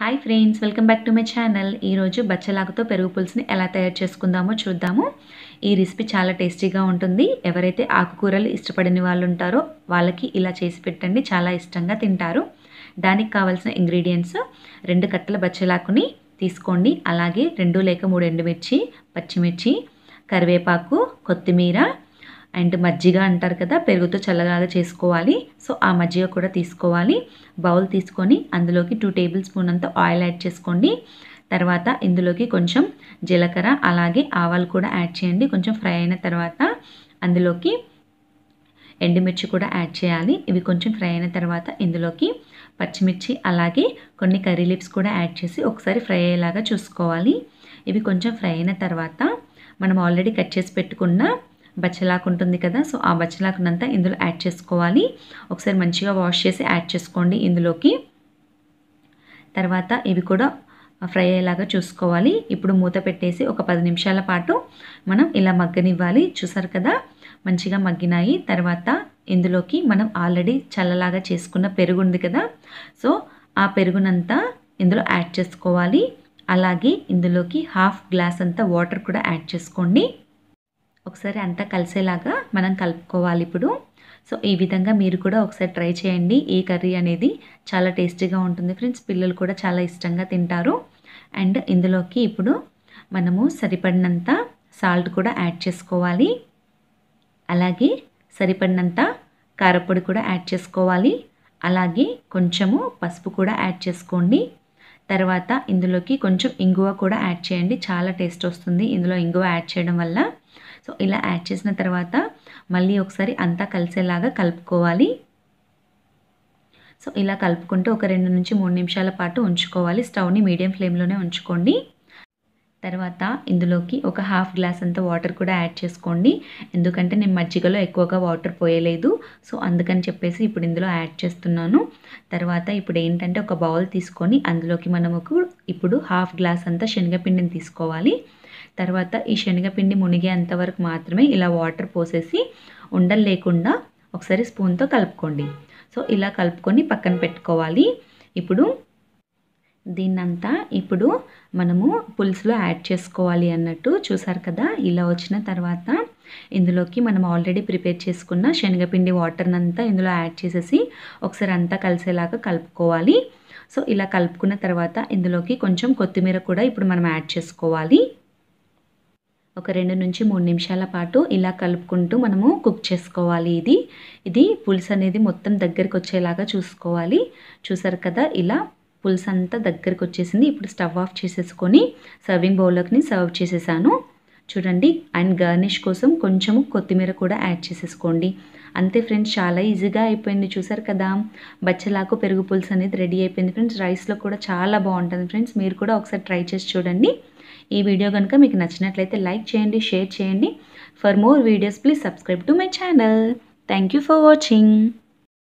hi friends welcome back to my channel ఈరోజు బచ్చలాగుతో పెరుగు పులుసుని ఎలా తయారు చేసుకుందామో చూద్దాము ఈ రెసిపీ చాలా టేస్టీగా ఉంటుంది ఎవరైతే ఆకుకూరలు ఇష్టపడని వాళ్ళు ఉంటారో వాళ్ళకి ఇలా చేసి పెట్టండి చాలా ఇష్టంగా తింటారు దానికి కావాల్సిన ఇంగ్రీడియంట్స్ రెండు కట్టల బచ్చలాకుని తీసుకోండి అలాగే రెండు లేక మూడు ఎండుమిర్చి పచ్చిమిర్చి కరివేపాకు కొత్తిమీర అండ్ మజ్జిగ అంటారు కదా పెరుగుతో చల్లగా చేసుకోవాలి సో ఆ మజ్జిగ కూడా తీసుకోవాలి బౌల్ తీసుకొని అందులోకి టూ టేబుల్ స్పూన్ అంత ఆయిల్ యాడ్ చేసుకోండి తర్వాత ఇందులోకి కొంచెం జీలకర్ర అలాగే ఆవాలు కూడా యాడ్ చేయండి కొంచెం ఫ్రై అయిన తర్వాత అందులోకి ఎండుమిర్చి కూడా యాడ్ చేయాలి ఇవి కొంచెం ఫ్రై అయిన తర్వాత ఇందులోకి పచ్చిమిర్చి అలాగే కొన్ని కర్రీ లీవ్స్ కూడా యాడ్ చేసి ఒకసారి ఫ్రై అయ్యేలాగా చూసుకోవాలి ఇవి కొంచెం ఫ్రై అయిన తర్వాత మనం ఆల్రెడీ కట్ చేసి పెట్టుకున్న బచ్చలాకు ఉంటుంది కదా సో ఆ బచ్చలాకునంతా ఇందులో యాడ్ చేసుకోవాలి ఒకసారి మంచిగా వాష్ చేసి యాడ్ చేసుకోండి ఇందులోకి తర్వాత ఇవి కూడా ఫ్రై అయ్యేలాగా చూసుకోవాలి ఇప్పుడు మూత పెట్టేసి ఒక పది నిమిషాల పాటు మనం ఇలా మగ్గనివ్వాలి చూసారు కదా మంచిగా మగ్గినాయి తర్వాత ఇందులోకి మనం ఆల్రెడీ చల్లలాగా చేసుకున్న పెరుగు ఉంది కదా సో ఆ పెరుగునంతా ఇందులో యాడ్ చేసుకోవాలి అలాగే ఇందులోకి హాఫ్ గ్లాస్ అంతా వాటర్ కూడా యాడ్ చేసుకోండి ఒకసారి అంతా కలిసేలాగా మనం కలుపుకోవాలి ఇప్పుడు సో ఈ విధంగా మీరు కూడా ఒకసారి ట్రై చేయండి ఈ కర్రీ అనేది చాలా టేస్టీగా ఉంటుంది ఫ్రెండ్స్ పిల్లలు కూడా చాలా ఇష్టంగా తింటారు అండ్ ఇందులోకి ఇప్పుడు మనము సరిపడినంత సాల్ట్ కూడా యాడ్ చేసుకోవాలి అలాగే సరిపడినంత కారపొడి కూడా యాడ్ చేసుకోవాలి అలాగే కొంచెము పసుపు కూడా యాడ్ చేసుకోండి తర్వాత ఇందులోకి కొంచెం ఇంగువ కూడా యాడ్ చేయండి చాలా టేస్ట్ వస్తుంది ఇందులో ఇంగువ యాడ్ చేయడం వల్ల సో ఇలా యాడ్ చేసిన తర్వాత మళ్ళీ ఒకసారి అంతా కలిసేలాగా కలుపుకోవాలి సో ఇలా కలుపుకుంటూ ఒక రెండు నుంచి మూడు నిమిషాల పాటు ఉంచుకోవాలి స్టవ్ని మీడియం ఫ్లేమ్లోనే ఉంచుకోండి తర్వాత ఇందులోకి ఒక హాఫ్ గ్లాస్ అంత వాటర్ కూడా యాడ్ చేసుకోండి ఎందుకంటే నేను మజ్జిగలో ఎక్కువగా వాటర్ పోయలేదు సో అందుకని చెప్పేసి ఇప్పుడు ఇందులో యాడ్ చేస్తున్నాను తర్వాత ఇప్పుడు ఏంటంటే ఒక బౌల్ తీసుకొని అందులోకి మనము ఇప్పుడు హాఫ్ గ్లాస్ అంత శనగపిండిని తీసుకోవాలి తర్వాత ఈ శనగపిండి మునిగేంత వరకు మాత్రమే ఇలా వాటర్ పోసేసి ఉండలు లేకుండా ఒకసారి స్పూన్తో కలుపుకోండి సో ఇలా కలుపుకొని పక్కన పెట్టుకోవాలి ఇప్పుడు దీన్నంతా ఇప్పుడు మనము పులుసులో యాడ్ చేసుకోవాలి అన్నట్టు చూసారు కదా ఇలా వచ్చిన తర్వాత ఇందులోకి మనం ఆల్రెడీ ప్రిపేర్ చేసుకున్న శనగపిండి వాటర్నంతా ఇందులో యాడ్ చేసేసి ఒకసారి అంతా కలిసేలాగా కలుపుకోవాలి సో ఇలా కలుపుకున్న తర్వాత ఇందులోకి కొంచెం కొత్తిమీర కూడా ఇప్పుడు మనం యాడ్ చేసుకోవాలి ఒక రెండు నుంచి మూడు నిమిషాల పాటు ఇలా కలుపుకుంటూ మనము కుక్ చేసుకోవాలి ఇది ఇది పులుసు అనేది మొత్తం దగ్గరికి వచ్చేలాగా చూసుకోవాలి చూసారు కదా ఇలా పులుసు అంతా దగ్గరికి వచ్చేసింది ఇప్పుడు స్టవ్ ఆఫ్ చేసేసుకొని సర్వింగ్ బౌల్లోకి సర్వ్ చేసేసాను చూడండి అండ్ గార్నిష్ కోసం కొంచెము కొత్తిమీర కూడా యాడ్ చేసేసుకోండి అంతే ఫ్రెండ్స్ చాలా ఈజీగా అయిపోయింది చూసారు కదా బచ్చలాకు పెరుగు పులుసు అనేది రెడీ అయిపోయింది ఫ్రెండ్స్ రైస్లో కూడా చాలా బాగుంటుంది ఫ్రెండ్స్ మీరు కూడా ఒకసారి ట్రై చేసి చూడండి ఈ వీడియో కనుక మీకు నచ్చినట్లయితే లైక్ చేయండి షేర్ చేయండి for more videos please subscribe to my channel thank you for watching